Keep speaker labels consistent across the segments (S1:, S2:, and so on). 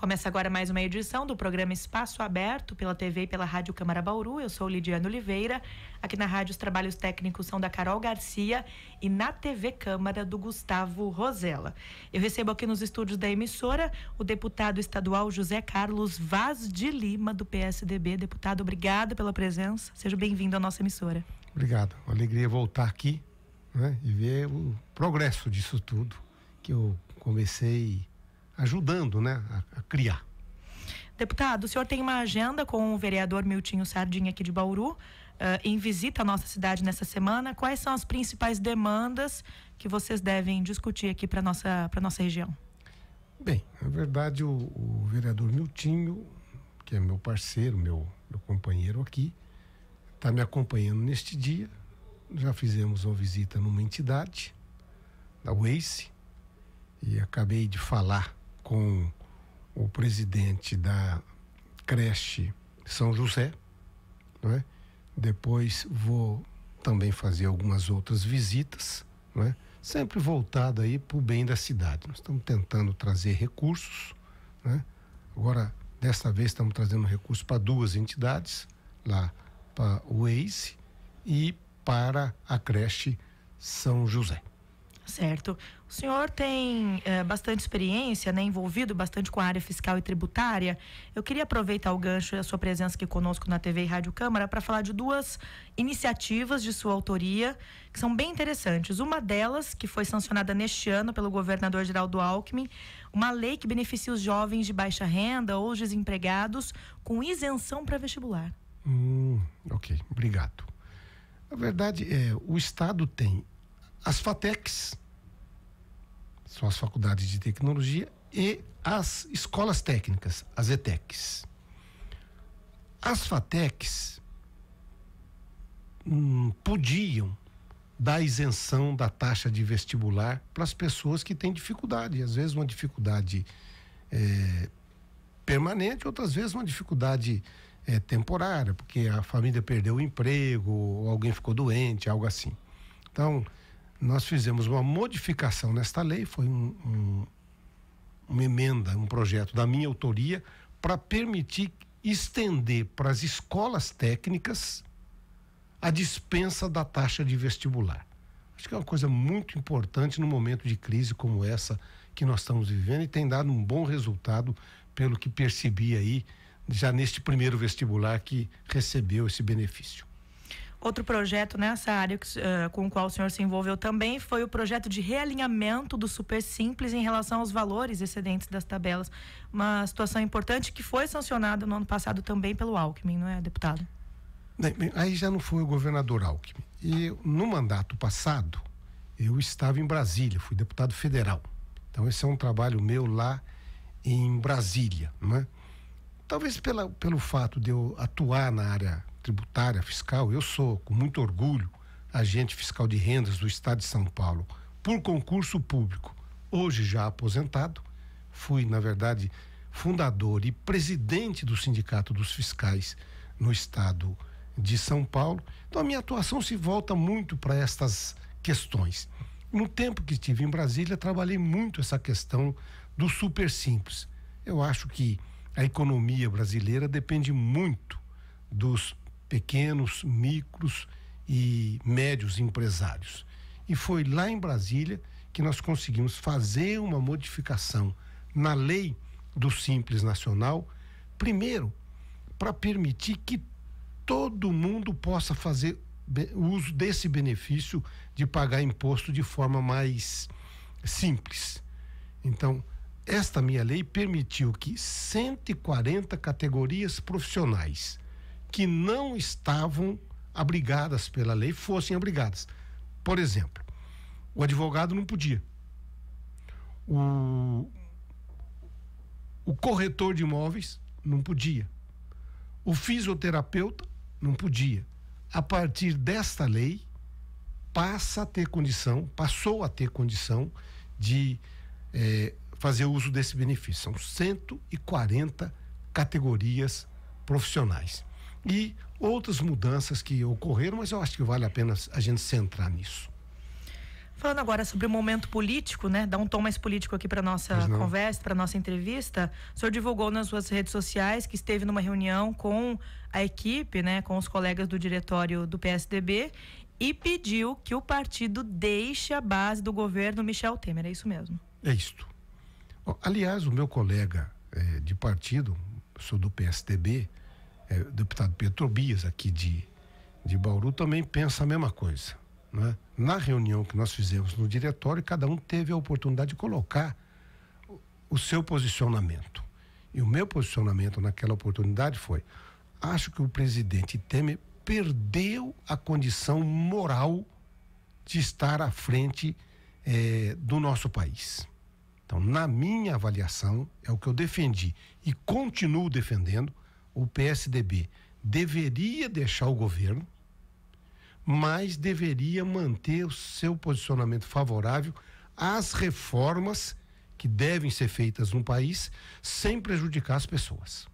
S1: Começa agora mais uma edição do programa Espaço Aberto pela TV e pela Rádio Câmara Bauru. Eu sou Lidiane Oliveira. Aqui na rádio os trabalhos técnicos são da Carol Garcia e na TV Câmara do Gustavo Rosella. Eu recebo aqui nos estúdios da emissora o deputado estadual José Carlos Vaz de Lima do PSDB. Deputado, obrigado pela presença. Seja bem-vindo à nossa emissora.
S2: Obrigado. Uma alegria voltar aqui né, e ver o progresso disso tudo que eu comecei ajudando né, a, a criar.
S1: Deputado, o senhor tem uma agenda com o vereador Miltinho Sardinha aqui de Bauru, uh, em visita à nossa cidade nessa semana. Quais são as principais demandas que vocês devem discutir aqui para a nossa, nossa região?
S2: Bem, na verdade, o, o, vereador Miltinho, que é meu parceiro, meu, meu companheiro aqui, está me acompanhando neste dia. Já fizemos uma visita numa entidade, da UACE, e acabei de falar com o presidente da creche São José, é? depois vou também fazer algumas outras visitas, é? sempre voltado aí para o bem da cidade. Nós estamos tentando trazer recursos, é? agora desta vez estamos trazendo recursos para duas entidades, lá para o Waze e para a creche São José.
S1: Certo. O senhor tem eh, bastante experiência, né, envolvido bastante com a área fiscal e tributária. Eu queria aproveitar o gancho e a sua presença aqui conosco na TV e Rádio Câmara para falar de duas iniciativas de sua autoria que são bem interessantes. Uma delas, que foi sancionada neste ano pelo governador Geraldo Alckmin, uma lei que beneficia os jovens de baixa renda ou os desempregados com isenção para vestibular.
S2: Hum, ok, obrigado. Na verdade, é, o Estado tem as FATECs, são as faculdades de tecnologia, e as escolas técnicas, as ETECs. As FATECs hum, podiam dar isenção da taxa de vestibular para as pessoas que têm dificuldade, às vezes uma dificuldade é, permanente, outras vezes uma dificuldade é, temporária, porque a família perdeu o emprego, alguém ficou doente, algo assim. Então, nós fizemos uma modificação nesta lei, foi um, um, uma emenda, um projeto da minha autoria, para permitir estender para as escolas técnicas a dispensa da taxa de vestibular. Acho que é uma coisa muito importante no momento de crise como essa que nós estamos vivendo e tem dado um bom resultado, pelo que percebi aí, já neste primeiro vestibular que recebeu esse benefício.
S1: Outro projeto nessa área uh, com o qual o senhor se envolveu também foi o projeto de realinhamento do Super Simples em relação aos valores excedentes das tabelas. Uma situação importante que foi sancionada no ano passado também pelo Alckmin, não é, deputado?
S2: Bem, bem, aí já não foi o governador Alckmin. E no mandato passado, eu estava em Brasília, fui deputado federal. Então esse é um trabalho meu lá em Brasília, não é? Talvez pela, pelo fato de eu atuar na área tributária, fiscal, eu sou, com muito orgulho, agente fiscal de rendas do Estado de São Paulo, por concurso público. Hoje já aposentado, fui, na verdade, fundador e presidente do Sindicato dos Fiscais no Estado de São Paulo. Então a minha atuação se volta muito para estas questões. No tempo que estive em Brasília, trabalhei muito essa questão do super simples. Eu acho que a economia brasileira depende muito dos pequenos, micros e médios empresários. E foi lá em Brasília que nós conseguimos fazer uma modificação na lei do Simples Nacional, primeiro, para permitir que todo mundo possa fazer uso desse benefício de pagar imposto de forma mais simples. Então, esta minha lei permitiu que 140 categorias profissionais que não estavam abrigadas pela lei fossem abrigadas. Por exemplo, o advogado não podia. O, o corretor de imóveis não podia. O fisioterapeuta não podia. A partir desta lei, passa a ter condição, passou a ter condição de eh, fazer uso desse benefício. São 140 categorias profissionais e outras mudanças que ocorreram, mas eu acho que vale a pena a gente centrar nisso.
S1: Falando agora sobre o momento político, né? Dá um tom mais político aqui para nossa conversa, para nossa entrevista. O senhor divulgou nas suas redes sociais que esteve numa reunião com a equipe, né, com os colegas do diretório do PSDB e pediu que o partido deixe a base do governo Michel Temer. É isso mesmo?
S2: É isto. Aliás, o meu colega eh, de partido, sou do PSDB, é, o deputado Pedro Tobias, aqui de, de Bauru, também pensa a mesma coisa. Né? Na reunião que nós fizemos no diretório, cada um teve a oportunidade de colocar o, o seu posicionamento. E o meu posicionamento naquela oportunidade foi: acho que o presidente Temer perdeu a condição moral de estar à frente é, do nosso país. Então, na minha avaliação, é o que eu defendi e continuo defendendo o PSDB deveria deixar o governo, mas deveria manter o seu posicionamento favorável às reformas que devem ser feitas no país sem prejudicar as pessoas.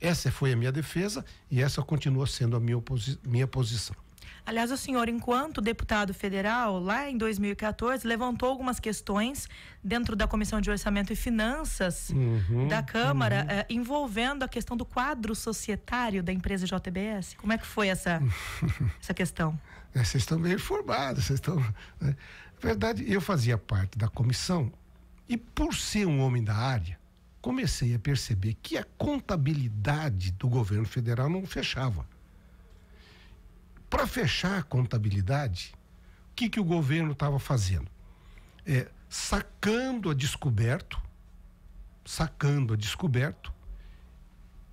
S2: Essa foi a minha defesa e essa continua sendo a minha, minha posição.
S1: Aliás, o senhor,
S2: enquanto deputado
S1: federal, lá em 2014, levantou algumas questões dentro da Comissão de Orçamento e Finanças uhum, da Câmara, uhum. eh, envolvendo a questão do quadro societário da empresa JBS. Como é que foi essa,
S2: essa questão? É, vocês estão bem informados, vocês estão. Né? Verdade, eu fazia parte da comissão e, por ser um homem da área, comecei a perceber que a contabilidade do governo federal não fechava para fechar a contabilidade, o que, que o governo estava fazendo? É, sacando a descoberto, sacando a descoberto,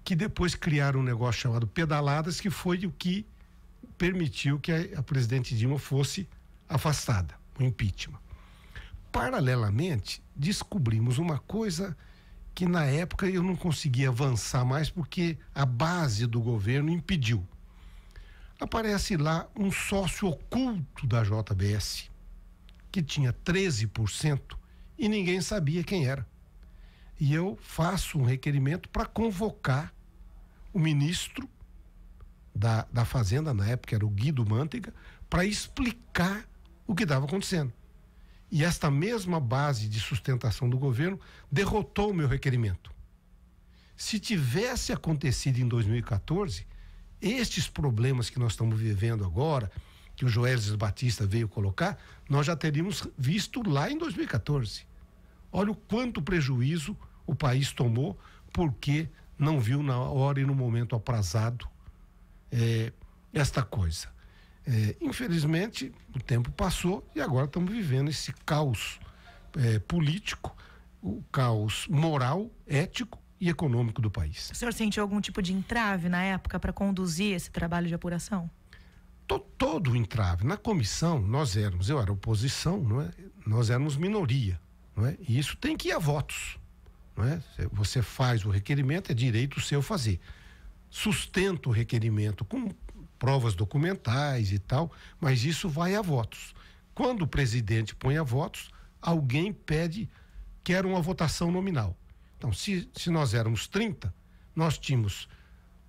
S2: que depois criaram um negócio chamado pedaladas, que foi o que permitiu que a, a presidente Dilma fosse afastada, o impeachment. Paralelamente, descobrimos uma coisa que na época eu não consegui avançar mais porque a base do governo impediu aparece lá um sócio oculto da JBS, que tinha 13% e ninguém sabia quem era. E eu faço um requerimento para convocar o ministro da, da Fazenda, na época era o Guido Mantega, para explicar o que estava acontecendo. E esta mesma base de sustentação do governo derrotou o meu requerimento. Se tivesse acontecido em 2014, estes problemas que nós estamos vivendo agora, que o Joelis Batista veio colocar, nós já teríamos visto lá em 2014. Olha o quanto prejuízo o país tomou porque não viu na hora e no momento aprazado é, esta coisa. É, infelizmente, o tempo passou e agora estamos vivendo esse caos é, político, o caos moral, ético e econômico do país.
S1: O senhor sentiu algum tipo de entrave na época para conduzir esse trabalho de apuração?
S2: Tô, todo entrave. Na comissão, nós éramos, eu era oposição, não é? nós éramos minoria. Não é? E isso tem que ir a votos. Não é? Você faz o requerimento, é direito seu fazer. Sustenta o requerimento com provas documentais e tal, mas isso vai a votos. Quando o presidente põe a votos, alguém pede, quer uma votação nominal. Então, se, se nós éramos 30, nós tínhamos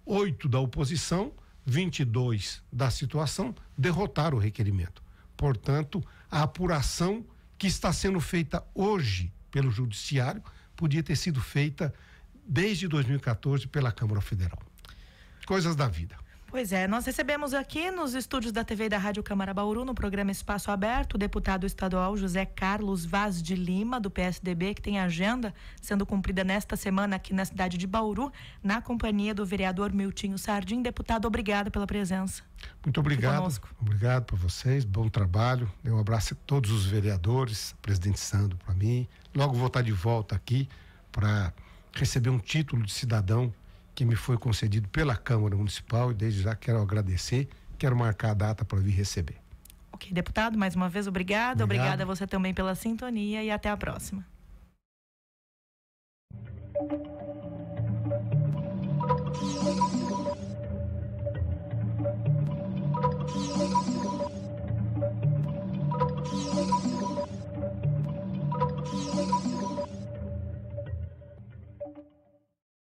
S2: oito da oposição, 22 da situação, derrotaram o requerimento. Portanto, a apuração que está sendo feita hoje pelo Judiciário podia ter sido feita desde 2014 pela Câmara Federal. Coisas da vida.
S1: Pois é, nós recebemos aqui nos estúdios da TV e da Rádio Câmara Bauru, no programa Espaço Aberto, o deputado estadual José Carlos Vaz de Lima, do PSDB, que tem agenda sendo cumprida nesta semana aqui na cidade de Bauru, na companhia do vereador Miltinho Sardim. Deputado, obrigado pela presença.
S2: Muito obrigado. Obrigado para vocês, bom trabalho. Um abraço a todos os vereadores, presidente Sandro para mim. Logo vou estar de volta aqui para receber um título de cidadão que me foi concedido pela Câmara Municipal e desde já quero agradecer, quero marcar a data para vir receber. Ok,
S1: deputado, mais uma vez obrigado, obrigado. obrigada a você também pela sintonia e até a próxima.